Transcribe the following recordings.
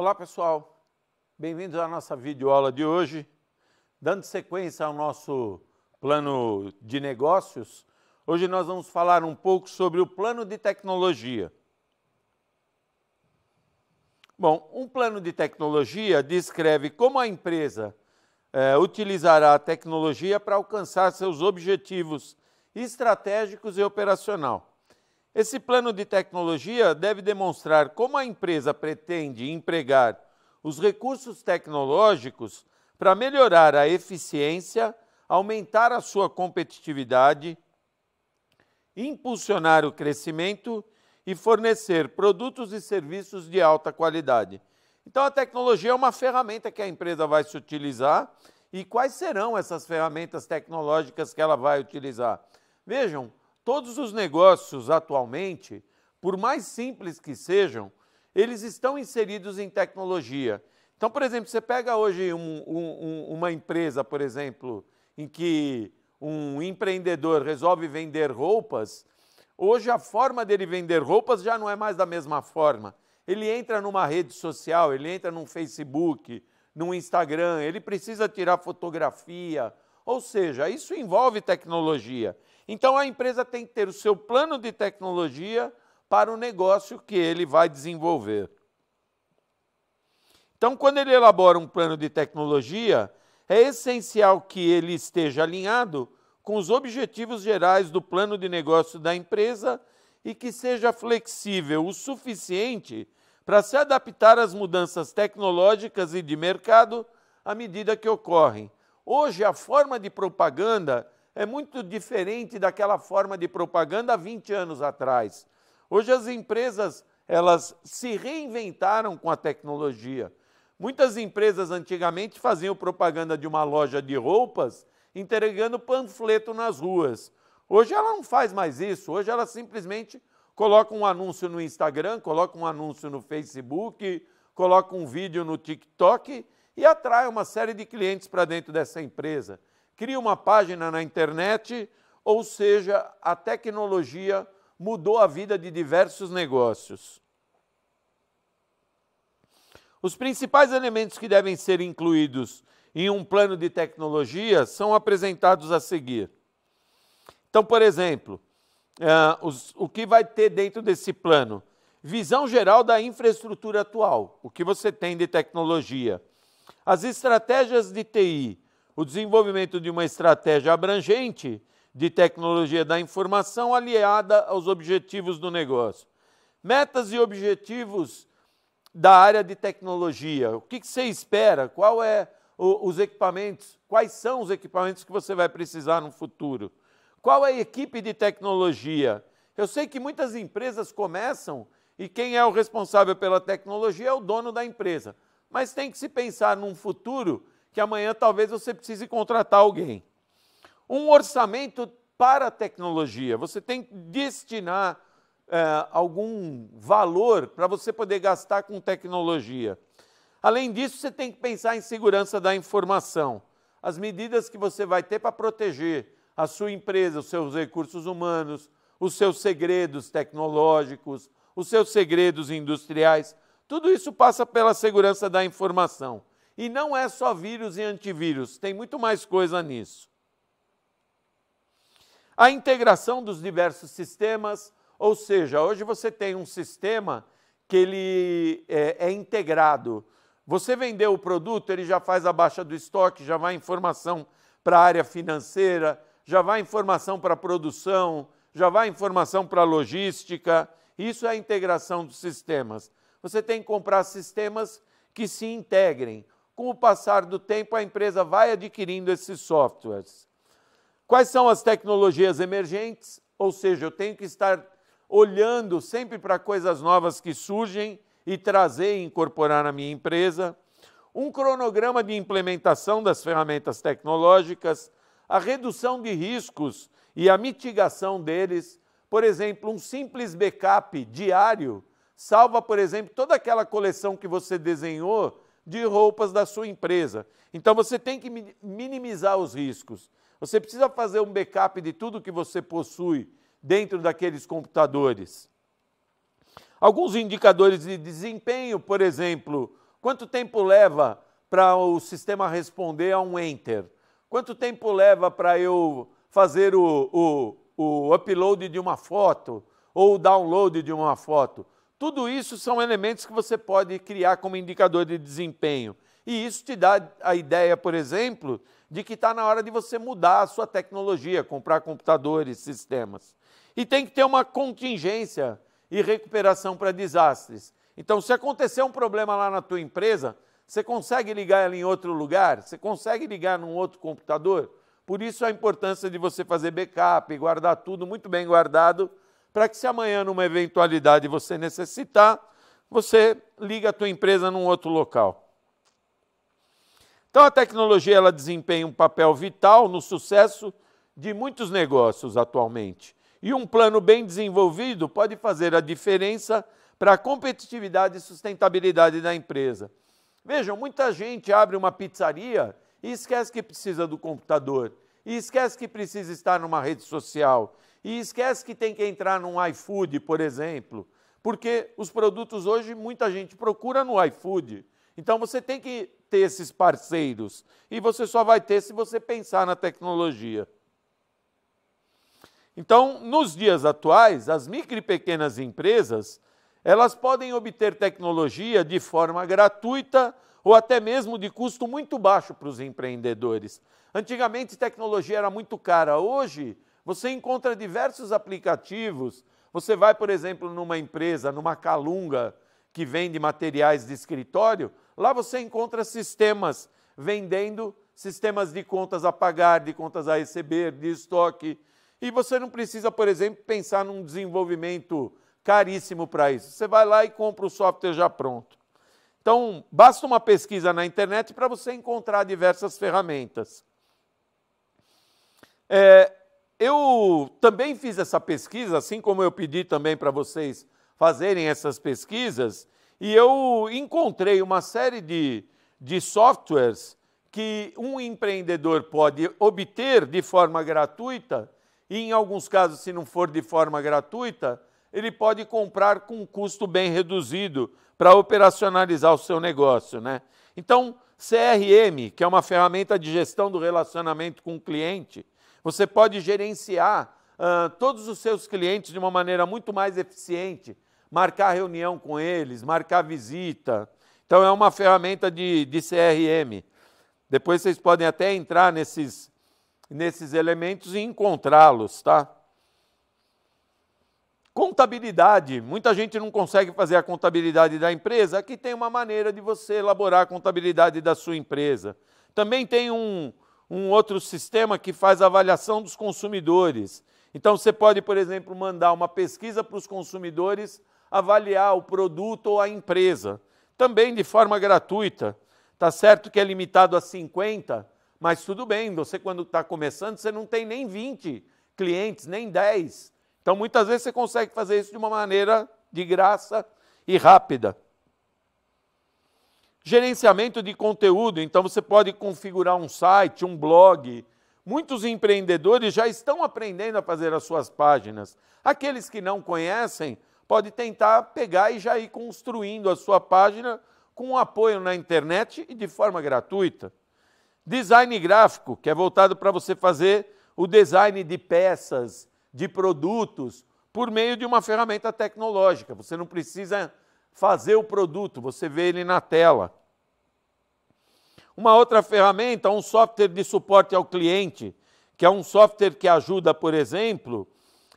Olá pessoal, bem-vindos à nossa videoaula de hoje. Dando sequência ao nosso plano de negócios, hoje nós vamos falar um pouco sobre o plano de tecnologia. Bom, um plano de tecnologia descreve como a empresa é, utilizará a tecnologia para alcançar seus objetivos estratégicos e operacional. Esse plano de tecnologia deve demonstrar como a empresa pretende empregar os recursos tecnológicos para melhorar a eficiência, aumentar a sua competitividade, impulsionar o crescimento e fornecer produtos e serviços de alta qualidade. Então, a tecnologia é uma ferramenta que a empresa vai se utilizar e quais serão essas ferramentas tecnológicas que ela vai utilizar? Vejam, Todos os negócios atualmente, por mais simples que sejam, eles estão inseridos em tecnologia. Então, por exemplo, você pega hoje um, um, uma empresa, por exemplo, em que um empreendedor resolve vender roupas, hoje a forma dele vender roupas já não é mais da mesma forma. Ele entra numa rede social, ele entra num Facebook, num Instagram, ele precisa tirar fotografia, ou seja, isso envolve tecnologia. Então a empresa tem que ter o seu plano de tecnologia para o negócio que ele vai desenvolver. Então, quando ele elabora um plano de tecnologia, é essencial que ele esteja alinhado com os objetivos gerais do plano de negócio da empresa e que seja flexível o suficiente para se adaptar às mudanças tecnológicas e de mercado à medida que ocorrem, Hoje a forma de propaganda é muito diferente daquela forma de propaganda há 20 anos atrás. Hoje as empresas elas se reinventaram com a tecnologia. Muitas empresas antigamente faziam propaganda de uma loja de roupas entregando panfleto nas ruas. Hoje ela não faz mais isso, hoje ela simplesmente coloca um anúncio no Instagram, coloca um anúncio no Facebook, coloca um vídeo no TikTok e atrai uma série de clientes para dentro dessa empresa. Cria uma página na internet, ou seja, a tecnologia mudou a vida de diversos negócios. Os principais elementos que devem ser incluídos em um plano de tecnologia são apresentados a seguir. Então, por exemplo, uh, os, o que vai ter dentro desse plano? Visão geral da infraestrutura atual, o que você tem de tecnologia. As estratégias de TI, o desenvolvimento de uma estratégia abrangente de tecnologia da informação aliada aos objetivos do negócio. Metas e objetivos da área de tecnologia. O que, você espera? Qual é o, os equipamentos? Quais são os equipamentos que você vai precisar no futuro? Qual é a equipe de tecnologia? Eu sei que muitas empresas começam e quem é o responsável pela tecnologia é o dono da empresa mas tem que se pensar num futuro que amanhã talvez você precise contratar alguém. Um orçamento para a tecnologia, você tem que destinar é, algum valor para você poder gastar com tecnologia. Além disso, você tem que pensar em segurança da informação, as medidas que você vai ter para proteger a sua empresa, os seus recursos humanos, os seus segredos tecnológicos, os seus segredos industriais. Tudo isso passa pela segurança da informação. E não é só vírus e antivírus, tem muito mais coisa nisso. A integração dos diversos sistemas, ou seja, hoje você tem um sistema que ele é, é integrado. Você vendeu o produto, ele já faz a baixa do estoque, já vai informação para a área financeira, já vai informação para a produção, já vai informação para a logística. Isso é a integração dos sistemas. Você tem que comprar sistemas que se integrem. Com o passar do tempo, a empresa vai adquirindo esses softwares. Quais são as tecnologias emergentes? Ou seja, eu tenho que estar olhando sempre para coisas novas que surgem e trazer e incorporar na minha empresa. Um cronograma de implementação das ferramentas tecnológicas, a redução de riscos e a mitigação deles. Por exemplo, um simples backup diário salva, por exemplo, toda aquela coleção que você desenhou de roupas da sua empresa. Então você tem que minimizar os riscos. Você precisa fazer um backup de tudo que você possui dentro daqueles computadores. Alguns indicadores de desempenho, por exemplo, quanto tempo leva para o sistema responder a um enter? Quanto tempo leva para eu fazer o, o, o upload de uma foto ou o download de uma foto? Tudo isso são elementos que você pode criar como indicador de desempenho. E isso te dá a ideia, por exemplo, de que está na hora de você mudar a sua tecnologia, comprar computadores, sistemas. E tem que ter uma contingência e recuperação para desastres. Então, se acontecer um problema lá na tua empresa, você consegue ligar ela em outro lugar? Você consegue ligar num outro computador? Por isso a importância de você fazer backup, guardar tudo muito bem guardado para que se amanhã, numa eventualidade, você necessitar, você liga a tua empresa num outro local. Então a tecnologia ela desempenha um papel vital no sucesso de muitos negócios atualmente. E um plano bem desenvolvido pode fazer a diferença para a competitividade e sustentabilidade da empresa. Vejam, muita gente abre uma pizzaria e esquece que precisa do computador, e esquece que precisa estar numa rede social, e esquece que tem que entrar num iFood, por exemplo, porque os produtos hoje muita gente procura no iFood. Então você tem que ter esses parceiros e você só vai ter se você pensar na tecnologia. Então, nos dias atuais, as micro e pequenas empresas, elas podem obter tecnologia de forma gratuita ou até mesmo de custo muito baixo para os empreendedores. Antigamente, tecnologia era muito cara. Hoje, você encontra diversos aplicativos. Você vai, por exemplo, numa empresa, numa calunga que vende materiais de escritório, lá você encontra sistemas vendendo sistemas de contas a pagar, de contas a receber, de estoque. E você não precisa, por exemplo, pensar num desenvolvimento caríssimo para isso. Você vai lá e compra o software já pronto. Então, basta uma pesquisa na internet para você encontrar diversas ferramentas. É, eu também fiz essa pesquisa, assim como eu pedi também para vocês fazerem essas pesquisas, e eu encontrei uma série de, de softwares que um empreendedor pode obter de forma gratuita, e em alguns casos, se não for de forma gratuita, ele pode comprar com um custo bem reduzido para operacionalizar o seu negócio. Né? Então, CRM, que é uma ferramenta de gestão do relacionamento com o cliente, você pode gerenciar uh, todos os seus clientes de uma maneira muito mais eficiente, marcar reunião com eles, marcar visita. Então, é uma ferramenta de, de CRM. Depois vocês podem até entrar nesses, nesses elementos e encontrá-los, tá? Contabilidade. Muita gente não consegue fazer a contabilidade da empresa. Aqui tem uma maneira de você elaborar a contabilidade da sua empresa. Também tem um, um outro sistema que faz avaliação dos consumidores. Então você pode, por exemplo, mandar uma pesquisa para os consumidores avaliar o produto ou a empresa, também de forma gratuita. Tá certo que é limitado a 50, mas tudo bem, você quando está começando, você não tem nem 20 clientes, nem 10. Então muitas vezes você consegue fazer isso de uma maneira de graça e rápida. Gerenciamento de conteúdo, então você pode configurar um site, um blog. Muitos empreendedores já estão aprendendo a fazer as suas páginas. Aqueles que não conhecem, pode tentar pegar e já ir construindo a sua página com apoio na internet e de forma gratuita. Design gráfico, que é voltado para você fazer o design de peças, de produtos, por meio de uma ferramenta tecnológica. Você não precisa fazer o produto, você vê ele na tela. Uma outra ferramenta, um software de suporte ao cliente, que é um software que ajuda, por exemplo,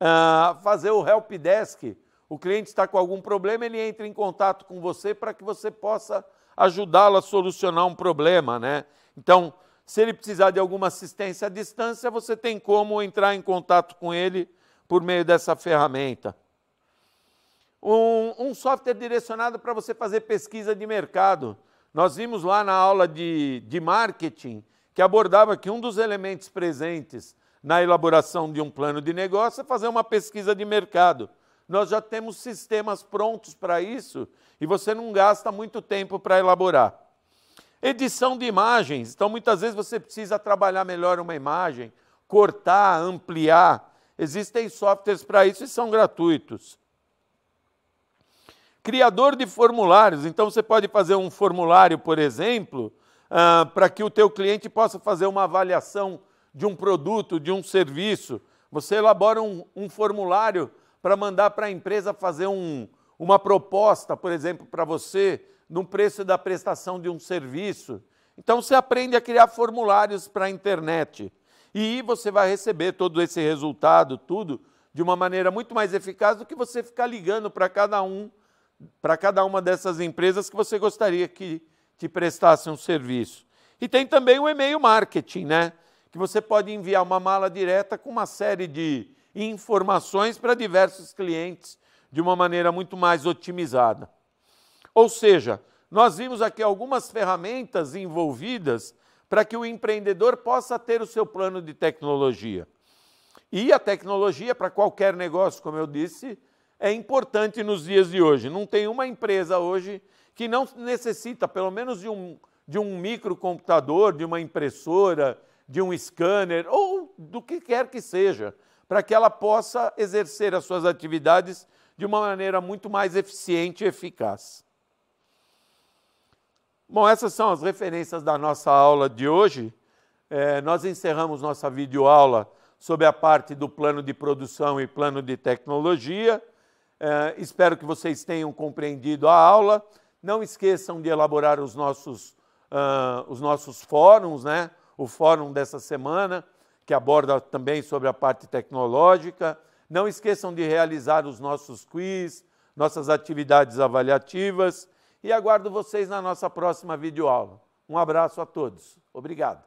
a fazer o help desk. O cliente está com algum problema, ele entra em contato com você para que você possa ajudá-lo a solucionar um problema, né? Então, se ele precisar de alguma assistência à distância, você tem como entrar em contato com ele por meio dessa ferramenta um, um software direcionado para você fazer pesquisa de mercado. Nós vimos lá na aula de, de marketing que abordava que um dos elementos presentes na elaboração de um plano de negócio é fazer uma pesquisa de mercado. Nós já temos sistemas prontos para isso e você não gasta muito tempo para elaborar. Edição de imagens. Então, muitas vezes você precisa trabalhar melhor uma imagem, cortar, ampliar. Existem softwares para isso e são gratuitos criador de formulários. Então você pode fazer um formulário, por exemplo, ah, para que o teu cliente possa fazer uma avaliação de um produto, de um serviço. Você elabora um, um formulário para mandar para a empresa fazer um, uma proposta, por exemplo, para você, no preço da prestação de um serviço. Então você aprende a criar formulários para a internet. E você vai receber todo esse resultado, tudo, de uma maneira muito mais eficaz do que você ficar ligando para cada um para cada uma dessas empresas que você gostaria que te prestasse um serviço. E tem também o e-mail marketing, né? Que você pode enviar uma mala direta com uma série de informações para diversos clientes de uma maneira muito mais otimizada. Ou seja, nós vimos aqui algumas ferramentas envolvidas para que o empreendedor possa ter o seu plano de tecnologia. E a tecnologia, para qualquer negócio, como eu disse, é importante nos dias de hoje. Não tem uma empresa hoje que não necessita, pelo menos, de um, de um microcomputador, de uma impressora, de um scanner ou do que quer que seja, para que ela possa exercer as suas atividades de uma maneira muito mais eficiente e eficaz. Bom, essas são as referências da nossa aula de hoje. É, nós encerramos nossa videoaula sobre a parte do plano de produção e plano de tecnologia. Uh, espero que vocês tenham compreendido a aula. Não esqueçam de elaborar os nossos, uh, os nossos fóruns, né? o fórum dessa semana, que aborda também sobre a parte tecnológica. Não esqueçam de realizar os nossos quiz, nossas atividades avaliativas. E aguardo vocês na nossa próxima videoaula. Um abraço a todos. Obrigado.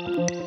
Thank you.